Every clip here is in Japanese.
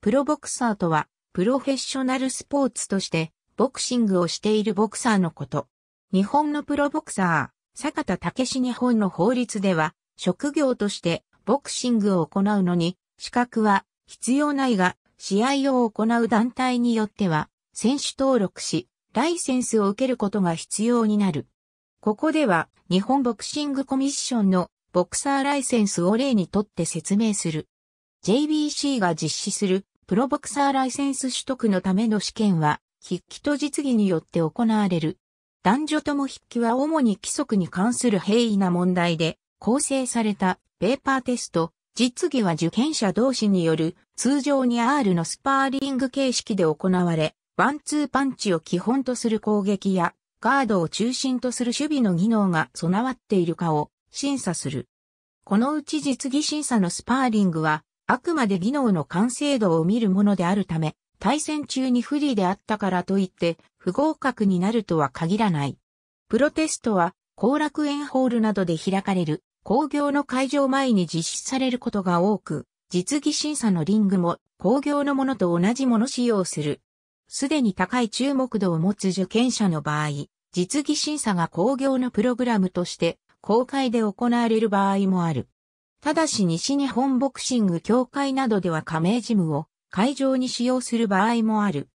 プロボクサーとは、プロフェッショナルスポーツとして、ボクシングをしているボクサーのこと。日本のプロボクサー、坂田武史日本の法律では、職業としてボクシングを行うのに、資格は必要ないが、試合を行う団体によっては、選手登録し、ライセンスを受けることが必要になる。ここでは、日本ボクシングコミッションのボクサーライセンスを例にとって説明する。JBC が実施するプロボクサーライセンス取得のための試験は、筆記と実技によって行われる。男女とも筆記は主に規則に関する平易な問題で構成されたペーパーテスト、実技は受験者同士による通常に R のスパーリング形式で行われ、ワンツーパンチを基本とする攻撃やガードを中心とする守備の技能が備わっているかを審査する。このうち実技審査のスパーリングはあくまで技能の完成度を見るものであるため、対戦中に不利であったからといって、不合格になるとは限らない。プロテストは、後楽園ホールなどで開かれる、工業の会場前に実施されることが多く、実技審査のリングも工業のものと同じもの使用する。すでに高い注目度を持つ受験者の場合、実技審査が工業のプログラムとして公開で行われる場合もある。ただし西日本ボクシング協会などでは加盟ジムを会場に使用する場合もある。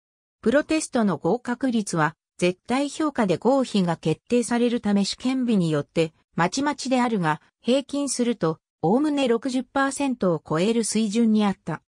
プロテストの合格率は絶対評価で合否が決定されるため試験日によってまちまちであるが平均するとおおむね60%を超える水準にあった。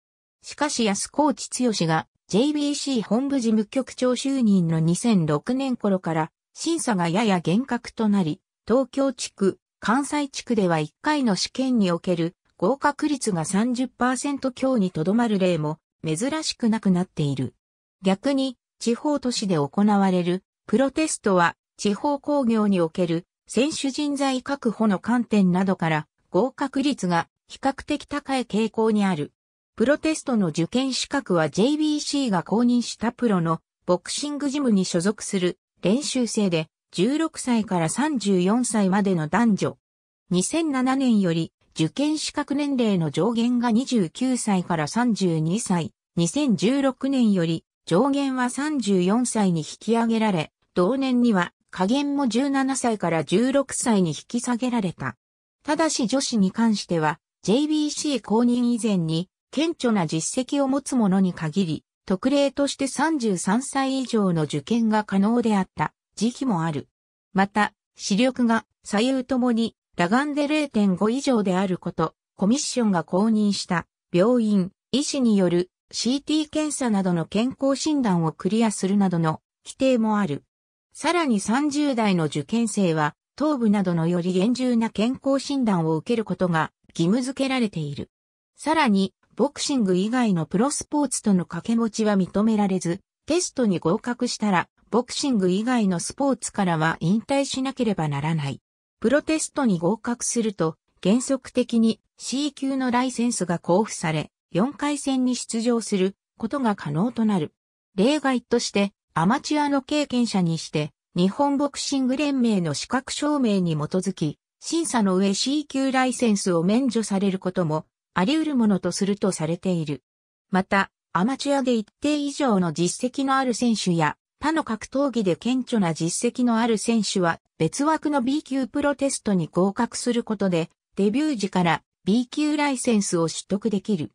しかし安河内剛が JBC 本部事務局長就任の2006年頃から審査がやや厳格となり東京地区関西地区では1回の試験における合格率が30%強にとどまる例も珍しくなくなっている。逆に地方都市で行われるプロテストは地方工業における選手人材確保の観点などから合格率が比較的高い傾向にある。プロテストの受験資格は JBC が公認したプロのボクシングジムに所属する練習生で16歳から34歳までの男女。2007年より受験資格年齢の上限が29歳から32歳。2016年より上限は34歳に引き上げられ、同年には下限も17歳から16歳に引き下げられた。ただし女子に関しては JBC 公認以前に顕著な実績を持つ者に限り、特例として33歳以上の受験が可能であった。時期もある。また、視力が左右ともに裸眼で0.5以上であること、コミッションが公認した病院、医師による CT 検査などの健康診断をクリアするなどの規定もある。さらに30代の受験生は、頭部などのより厳重な健康診断を受けることが義務付けられている。さらに、ボクシング以外のプロスポーツとの掛け持ちは認められず、テストに合格したらボクシング以外のスポーツからは引退しなければならない。プロテストに合格すると、原則的に C 級のライセンスが交付され、4回戦に出場することが可能となる。例外として、アマチュアの経験者にして、日本ボクシング連盟の資格証明に基づき、審査の上 C 級ライセンスを免除されることもあり得るものとするとされている。また、アマチュアで一定以上の実績のある選手や他の格闘技で顕著な実績のある選手は別枠の B 級プロテストに合格することで、デビュー時から B 級ライセンスを取得できる。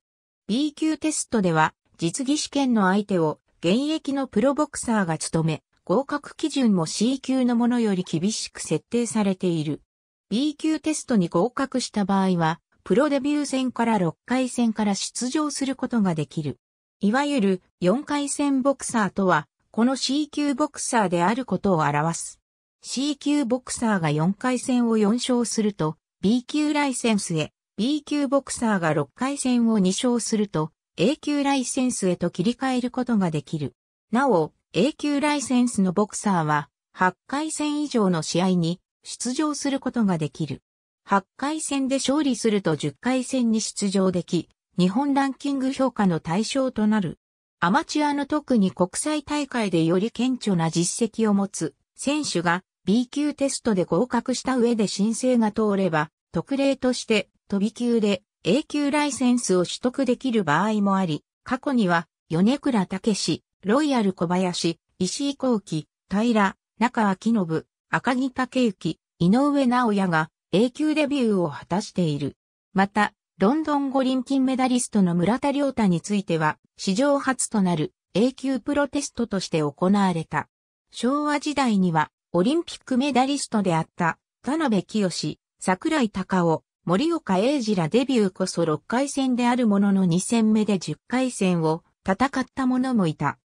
B 級テストでは実技試験の相手を現役のプロボクサーが務め、合格基準も C 級のものより厳しく設定されている。B 級テストに合格した場合は、プロデビュー戦から6回戦から出場することができる。いわゆる4回戦ボクサーとはこの C 級ボクサーであることを表す。C 級ボクサーが4回戦を4勝すると、B 級ライセンスへ、B 級ボクサーが6回戦を2勝すると、A 級ライセンスへと切り替えることができる。なお、A 級ライセンスのボクサーは、8回戦以上の試合に出場することができる。8回戦で勝利すると10回戦に出場でき、日本ランキング評価の対象となる。アマチュアの特に国際大会でより顕著な実績を持つ選手が B 級テストで合格した上で申請が通れば特例として飛び級で A 級ライセンスを取得できる場合もあり、過去には米倉武史、ロイヤル小林、石井幸喜、平、中明信、赤木武之、井上直也が A 級デビューを果たしている。また、ロンドン五輪金メダリストの村田良太については、史上初となる永久プロテストとして行われた。昭和時代には、オリンピックメダリストであった、田辺清、桜井隆夫、森岡英二らデビューこそ6回戦であるものの2戦目で10回戦を戦った者もいた。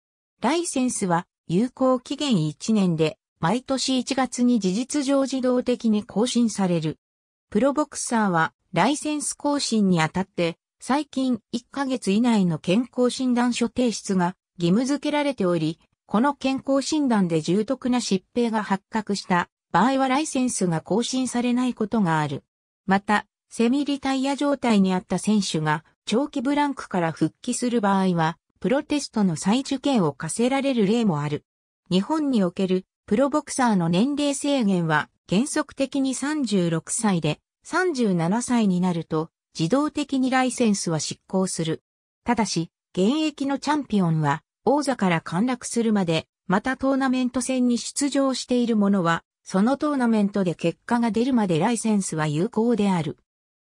ライセンスは有効期限1年で毎年1月に事実上自動的に更新される。プロボクサーはライセンス更新にあたって、最近1ヶ月以内の健康診断書提出が義務付けられており、この健康診断で重篤な疾病が発覚した場合はライセンスが更新されないことがある。また、セミリタイヤ状態にあった選手が長期ブランクから復帰する場合は、プロテストの再受験を課せられる例もある。日本におけるプロボクサーの年齢制限は原則的に36歳で37歳になると自動的にライセンスは失効する。ただし、現役のチャンピオンは王座から陥落するまで、またトーナメント戦に出場している者は、そのトーナメントで結果が出るまでライセンスは有効である。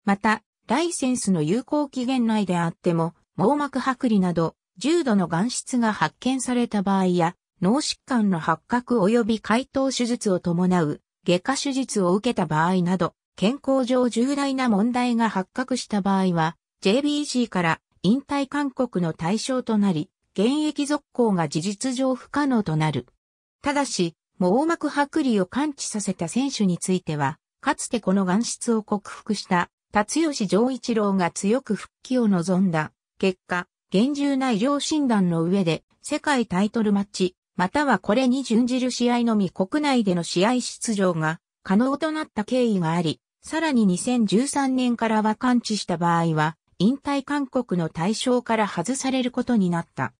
また、ライセンスの有効期限内であっても、網膜剥離など、重度の眼質が発見された場合や、脳疾患の発覚及び解凍手術を伴う外科手術を受けた場合など、健康上重大な問題が発覚した場合は、JBC から引退勧告の対象となり、現役続行が事実上不可能となる。ただし、網膜剥離を感知させた選手については、かつてこの眼質を克服した達吉丈一郎が強く復帰を望んだ結果、厳重な医療診断の上で世界タイトルマッチまたはこれに準じる試合のみ国内での試合出場が可能となった経緯があり、さらに2013年からは完治した場合は、引退勧告の対象から外されることになった。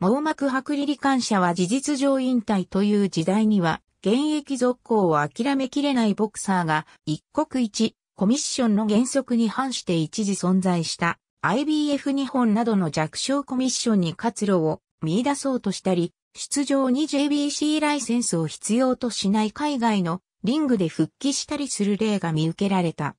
網膜剥離罹患者は事実上引退という時代には、現役続行を諦めきれないボクサーが、一国一、コミッションの原則に反して一時存在した IBF 日本などの弱小コミッションに活路を見出そうとしたり、出場に JBC ライセンスを必要としない海外のリングで復帰したりする例が見受けられた。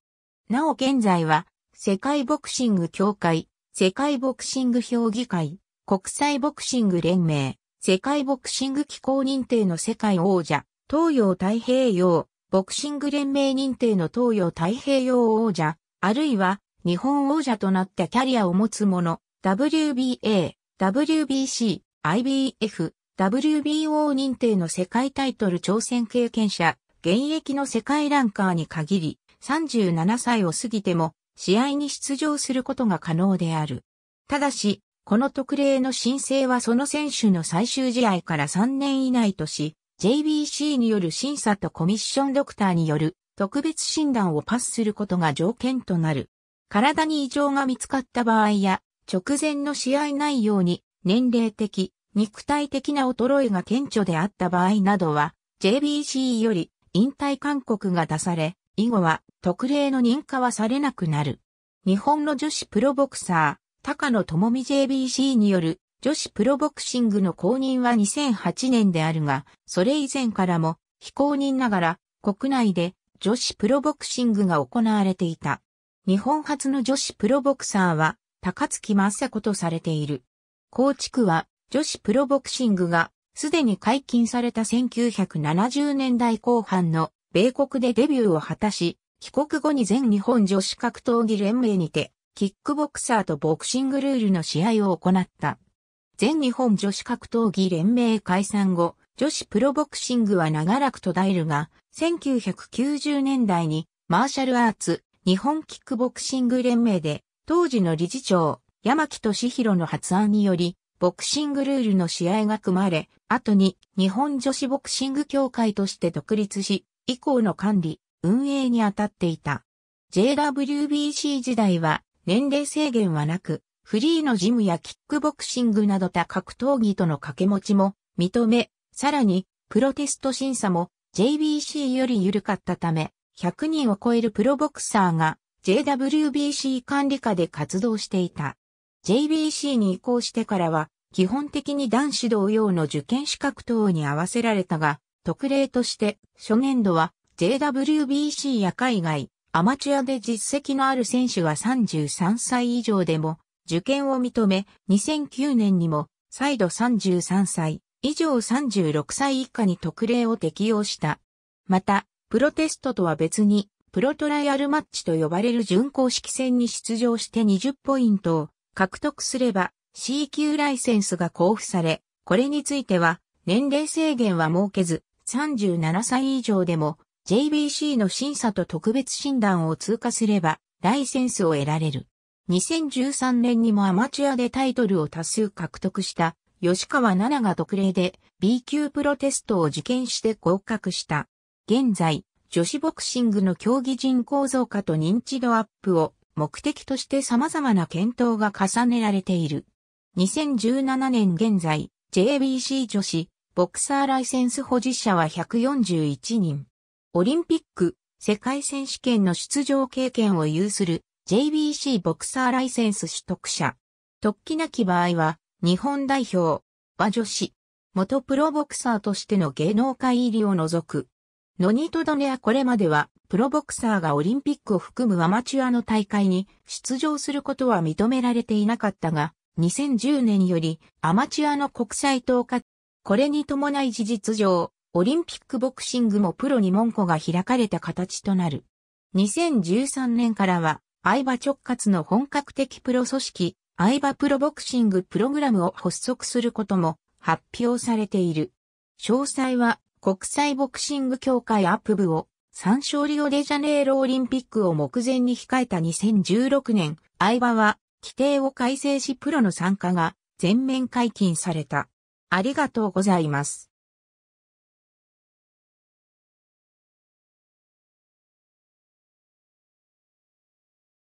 なお現在は、世界ボクシング協会、世界ボクシング評議会、国際ボクシング連盟、世界ボクシング機構認定の世界王者、東洋太平洋、ボクシング連盟認定の東洋太平洋王者、あるいは日本王者となったキャリアを持つ者、WBA、WBC、IBF、WBO 認定の世界タイトル挑戦経験者、現役の世界ランカーに限り、37歳を過ぎても、試合に出場することが可能である。ただし、この特例の申請はその選手の最終試合から3年以内とし、JBC による審査とコミッションドクターによる特別診断をパスすることが条件となる。体に異常が見つかった場合や、直前の試合内容に年齢的、肉体的な衰えが顕著であった場合などは、JBC より引退勧告が出され、以後は特例の認可はされなくなる。日本の女子プロボクサー、高野智美 JBC による女子プロボクシングの公認は2008年であるが、それ以前からも非公認ながら国内で女子プロボクシングが行われていた。日本初の女子プロボクサーは高槻雅子とされている。構築は女子プロボクシングがすでに解禁された1970年代後半の米国でデビューを果たし、帰国後に全日本女子格闘技連盟にて、キックボクサーとボクシングルールの試合を行った。全日本女子格闘技連盟解散後、女子プロボクシングは長らく途絶えるが、1990年代にマーシャルアーツ日本キックボクシング連盟で当時の理事長山木敏弘の発案によりボクシングルールの試合が組まれ、後に日本女子ボクシング協会として独立し、以降の管理、運営に当たっていた。JWBC 時代は年齢制限はなく、フリーのジムやキックボクシングなど他格闘技との掛け持ちも認め、さらにプロテスト審査も JBC より緩かったため、100人を超えるプロボクサーが JWBC 管理下で活動していた。JBC に移行してからは、基本的に男子同様の受験資格等に合わせられたが、特例として初年度は JWBC や海外、アマチュアで実績のある選手が33歳以上でも受験を認め、2009年にも再度33歳以上36歳以下に特例を適用した。また、プロテストとは別に、プロトライアルマッチと呼ばれる準公式戦に出場して20ポイントを獲得すれば C 級ライセンスが交付され、これについては年齢制限は設けず、37歳以上でも JBC の審査と特別診断を通過すればライセンスを得られる。2013年にもアマチュアでタイトルを多数獲得した吉川奈々が特例で B 級プロテストを受験して合格した。現在、女子ボクシングの競技人口増加と認知度アップを目的として様々な検討が重ねられている。2017年現在、JBC 女子、ボクサーライセンス保持者は141人。オリンピック、世界選手権の出場経験を有する JBC ボクサーライセンス取得者。突起なき場合は、日本代表、和女子、元プロボクサーとしての芸能界入りを除く。ノニトドネはこれまではプロボクサーがオリンピックを含むアマチュアの大会に出場することは認められていなかったが、2010年よりアマチュアの国際統括。これに伴い事実上、オリンピックボクシングもプロに門戸が開かれた形となる。2013年からは、相場直轄の本格的プロ組織、相場プロボクシングプログラムを発足することも発表されている。詳細は国際ボクシング協会アップ部を3勝リオデジャネイロオリンピックを目前に控えた2016年、相場は規定を改正しプロの参加が全面解禁された。ありがとうございます。